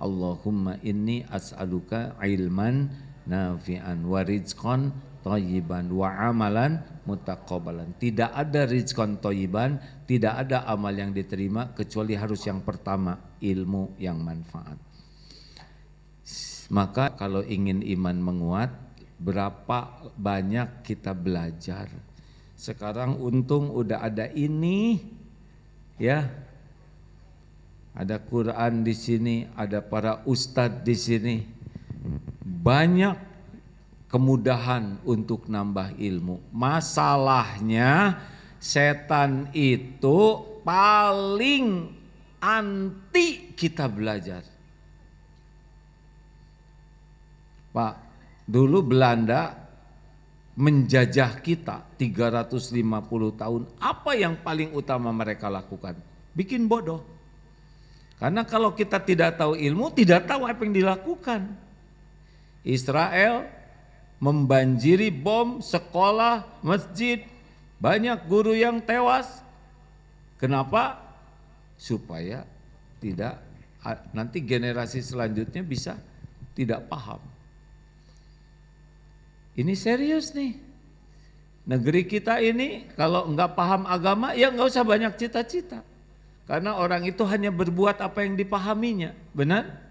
Allahumma inni as'aluka ilman nafi'an wa rizqan toyiban wa amalan mutakobalan. Tidak ada rizqan toyiban, tidak ada amal yang diterima kecuali harus yang pertama ilmu yang manfaat. Maka kalau ingin iman menguat, berapa banyak kita belajar. Sekarang untung udah ada ini, ya ada Quran di sini, ada para ustadz di sini. Banyak kemudahan untuk nambah ilmu. Masalahnya setan itu paling anti kita belajar. Pak, dulu Belanda menjajah kita 350 tahun. Apa yang paling utama mereka lakukan? Bikin bodoh. Karena kalau kita tidak tahu ilmu, tidak tahu apa yang dilakukan. Israel membanjiri bom sekolah, masjid, banyak guru yang tewas. Kenapa? Supaya tidak nanti generasi selanjutnya bisa tidak paham. Ini serius nih. Negeri kita ini kalau nggak paham agama ya nggak usah banyak cita-cita. Karena orang itu hanya berbuat apa yang dipahaminya, benar?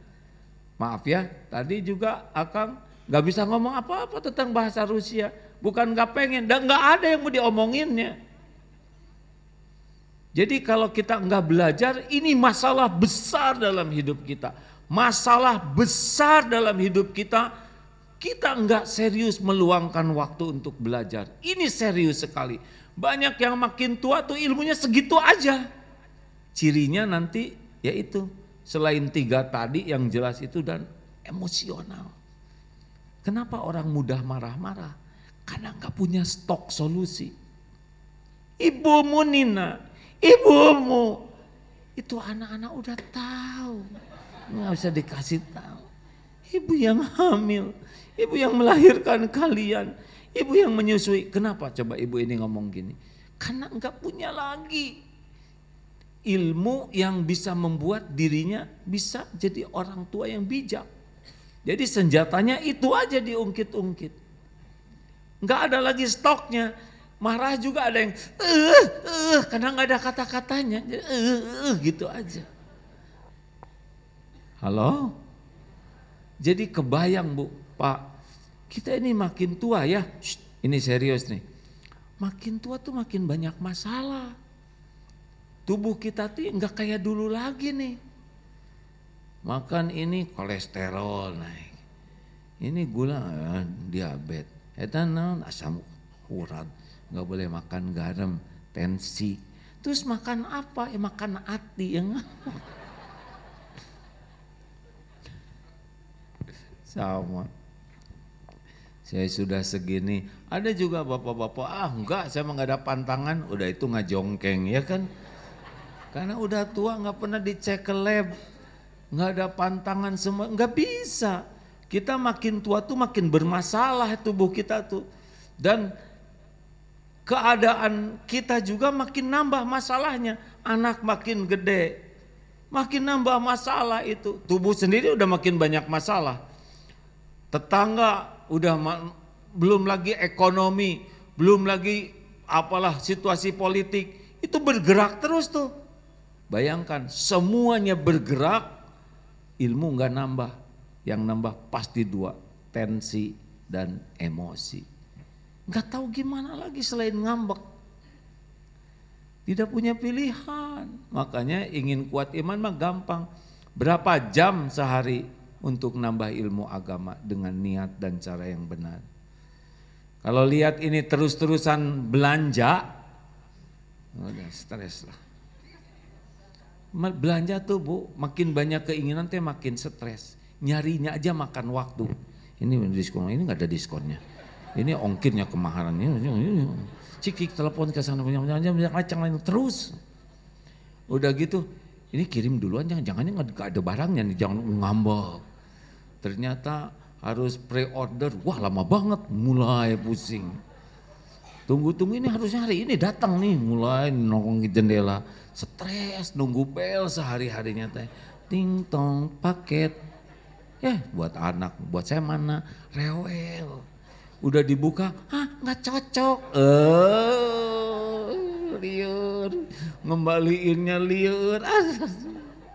Maaf ya, tadi juga Akang gak bisa ngomong apa-apa tentang bahasa Rusia. Bukan gak pengen, dan gak ada yang mau diomonginnya. Jadi kalau kita nggak belajar, ini masalah besar dalam hidup kita. Masalah besar dalam hidup kita, kita nggak serius meluangkan waktu untuk belajar. Ini serius sekali. Banyak yang makin tua tuh ilmunya segitu aja Cirinya nanti yaitu selain tiga tadi yang jelas itu dan emosional. Kenapa orang mudah marah-marah? Karena nggak punya stok solusi. Ibumu Nina, ibumu. Itu anak-anak udah tahu. Nggak bisa dikasih tahu. Ibu yang hamil, ibu yang melahirkan kalian, ibu yang menyusui. Kenapa coba ibu ini ngomong gini? Karena nggak punya lagi ilmu yang bisa membuat dirinya bisa jadi orang tua yang bijak. Jadi senjatanya itu aja diungkit-ungkit. Enggak ada lagi stoknya. Marah juga ada yang eh eh karena nggak ada kata-katanya. Eh, eh gitu aja. Halo? Jadi kebayang Bu, Pak, kita ini makin tua ya. Shh, ini serius nih. Makin tua tuh makin banyak masalah tubuh kita tuh nggak kayak dulu lagi nih. Makan ini kolesterol naik, ini gula eh, diabetes, etanol asam urat, nggak boleh makan garam, tensi. Terus makan apa? Eh, ya makan hati yang sama. Saya sudah segini. Ada juga bapak-bapak, ah enggak saya enggak ada pantangan. Udah itu ngajongkeng ya kan. Karena udah tua nggak pernah dicek ke lab, nggak ada pantangan semua, nggak bisa. Kita makin tua tuh makin bermasalah tubuh kita tuh. Dan keadaan kita juga makin nambah masalahnya. Anak makin gede, makin nambah masalah itu. Tubuh sendiri udah makin banyak masalah. Tetangga udah belum lagi ekonomi, belum lagi apalah situasi politik. Itu bergerak terus tuh. Bayangkan semuanya bergerak, ilmu nggak nambah. Yang nambah pasti dua, tensi dan emosi. Nggak tahu gimana lagi selain ngambek. Tidak punya pilihan. Makanya ingin kuat iman mah gampang. Berapa jam sehari untuk nambah ilmu agama dengan niat dan cara yang benar. Kalau lihat ini terus-terusan belanja, oh, udah stres lah belanja tuh bu makin banyak keinginan tuh makin stres nyarinya aja makan waktu ini diskon ini nggak ada diskonnya ini ongkirnya kemaharannya cikik telepon ke sana punya punya kacang lain terus udah gitu ini kirim duluan jangan jangan nggak ada barangnya nih jangan ngambek ternyata harus pre-order wah lama banget mulai pusing Tunggu-tunggu ini harusnya hari ini datang nih mulai nongkrong ke jendela. Stres nunggu bel sehari-harinya teh. Ting tong paket. Ya buat anak, buat saya mana rewel. Udah dibuka, ah nggak cocok. Eh, liur. Ngembaliinnya liur.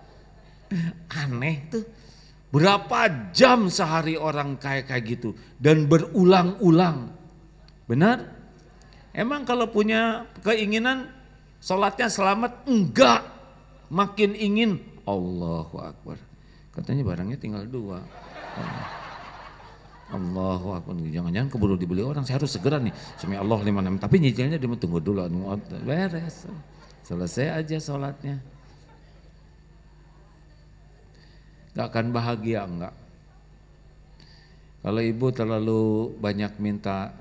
Aneh tuh. Berapa jam sehari orang kayak kayak gitu dan berulang-ulang. Benar? Emang kalau punya keinginan sholatnya selamat? Enggak. Makin ingin Allahu Akbar. Katanya barangnya tinggal dua. Oh. Allahu Akbar. Jangan-jangan keburu dibeli orang. Saya harus segera nih. Semoga Allah lima enam. Tapi nyicilnya dia tunggu dulu. Beres. Selesai aja sholatnya. Gak akan bahagia enggak. Kalau ibu terlalu banyak minta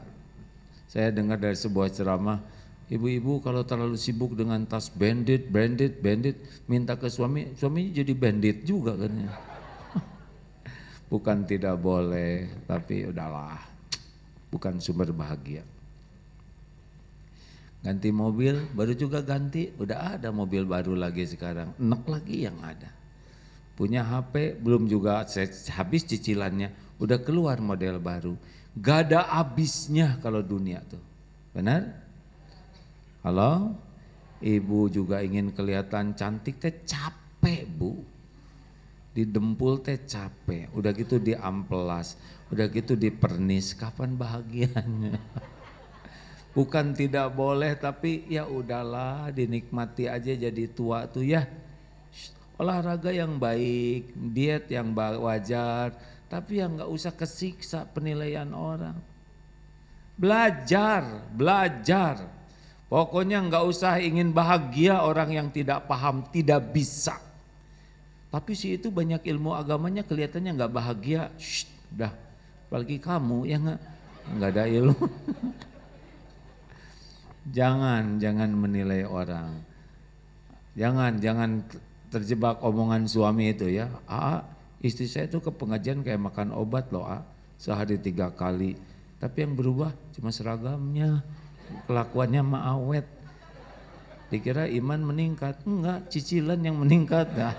saya dengar dari sebuah ceramah, ibu-ibu kalau terlalu sibuk dengan tas bandit, bandit, bandit, minta ke suami, suaminya jadi bandit juga kan ya. Bukan tidak boleh, tapi udahlah, bukan sumber bahagia. Ganti mobil, baru juga ganti, udah ada mobil baru lagi sekarang, enak lagi yang ada. Punya HP, belum juga habis cicilannya, udah keluar model baru Gak ada abisnya kalau dunia tuh. Benar? Halo? Ibu juga ingin kelihatan cantik teh capek bu. Didempul teh capek. Udah gitu di amplas, Udah gitu di pernis, Kapan bahagianya? Bukan tidak boleh tapi ya udahlah dinikmati aja jadi tua tuh ya. Olahraga yang baik, diet yang wajar, tapi yang nggak usah kesiksa penilaian orang. Belajar, belajar. Pokoknya nggak usah ingin bahagia orang yang tidak paham, tidak bisa. Tapi si itu banyak ilmu agamanya kelihatannya nggak bahagia. Shh, dah, apalagi kamu ya nggak nggak ada ilmu. jangan, jangan menilai orang. Jangan, jangan terjebak omongan suami itu ya. Ah, istri saya itu ke pengajian kayak makan obat loh ah. sehari tiga kali tapi yang berubah cuma seragamnya kelakuannya maawet dikira iman meningkat enggak cicilan yang meningkat dah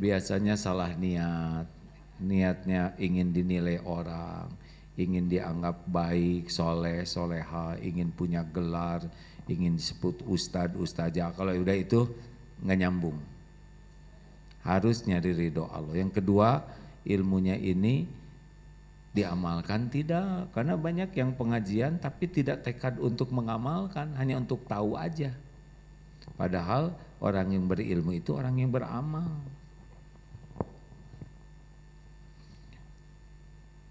biasanya salah niat niatnya ingin dinilai orang ingin dianggap baik soleh soleha ingin punya gelar ingin disebut ustadz, ustazah kalau udah itu nggak nyambung harus nyari ridho Allah. Yang kedua, ilmunya ini diamalkan tidak karena banyak yang pengajian tapi tidak tekad untuk mengamalkan hanya untuk tahu aja padahal orang yang berilmu itu orang yang beramal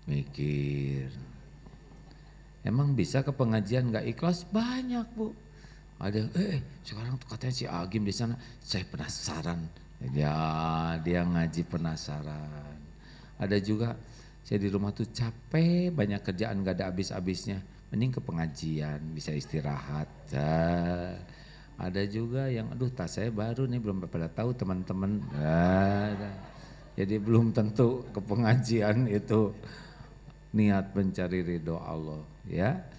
mikir emang bisa ke pengajian nggak ikhlas banyak bu ada eh sekarang tuh katanya si Agim di sana saya penasaran Ya dia ngaji penasaran. Ada juga saya di rumah tuh capek banyak kerjaan gak ada habis-habisnya. Mending ke pengajian bisa istirahat. Ah, ada juga yang aduh tas saya baru nih belum pada tahu teman-teman. Ah, jadi belum tentu ke pengajian itu niat mencari ridho Allah ya.